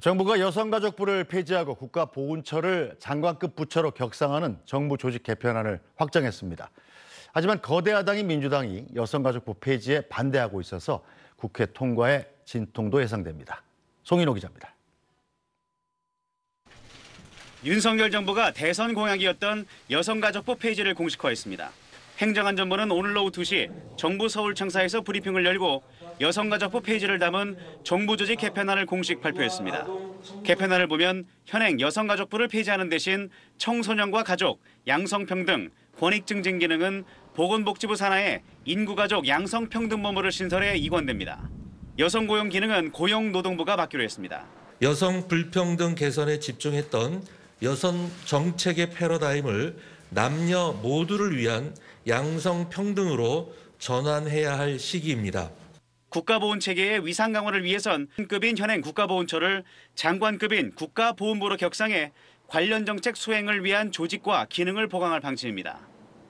정부가 여성가족부를 폐지하고 국가보훈처를 장관급 부처로 격상하는 정부 조직 개편안을 확정했습니다. 하지만 거대 야당인 민주당이 여성가족부 폐지에 반대하고 있어서 국회 통과에 진통도 예상됩니다. 송인호 기자입니다. 윤석열 정부가 대선 공약이었던 여성가족부 폐지를 공식화했습니다. 행정안전부는 오늘 오후 2시 정부 서울 청사에서 브리핑을 열고 여성가족부 페이지를 담은 정부 조직 개편안을 공식 발표했습니다. 개편안을 보면 현행 여성가족부를 폐지하는 대신 청소년과 가족, 양성평등, 권익증진 기능은 보건복지부 산하에 인구가족 양성평등본부를 신설해 이관됩니다. 여성고용 기능은 고용노동부가 맡기로 했습니다. 여성 불평등 개선에 집중했던 여성 정책의 패러다임을 남녀 모두를 위한 양성 평등으로 전환해야 할 시기입니다. 국가보훈 체계의 위상 강화를 위해선 급인 현행 국가보훈처를 장관급인 국가보훈부로 격상해 관련 정책 수행을 위한 조직과 기능을 보강할 방침입니다.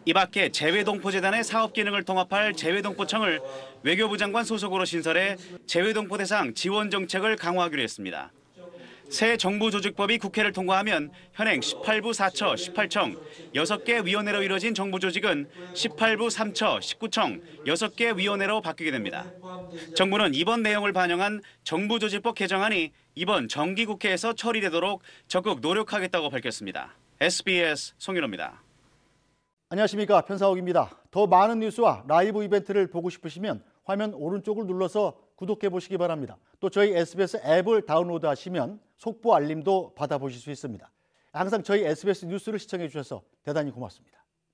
이 밖에 재외동포재단의 사업 기능을 통합할 재외동포청을 외교부 장관 소속으로 신설해 재외동포 대상 지원 정책을 강화하기로 했습니다. 새 정부 조직법이 국회를 통과하면 현행 18부 4처 18청 6개 위원회로 이뤄진 정부 조직은 18부 3처 19청 6개 위원회로 바뀌게 됩니다. 정부는 이번 내용을 반영한 정부 조직법 개정안이 이번 정기국회에서 처리되도록 적극 노력하겠다고 밝혔습니다. SBS 송일호입니다. 안녕하십니까 편사옥입니다. 더 많은 뉴스와 라이브 이벤트를 보고 싶으시면 화면 오른쪽을 눌러서 구독해 보시기 바랍니다. 또 저희 SBS 앱을 다운로드하시면 속보 알림도 받아보실 수 있습니다. 항상 저희 SBS 뉴스를 시청해 주셔서 대단히 고맙습니다.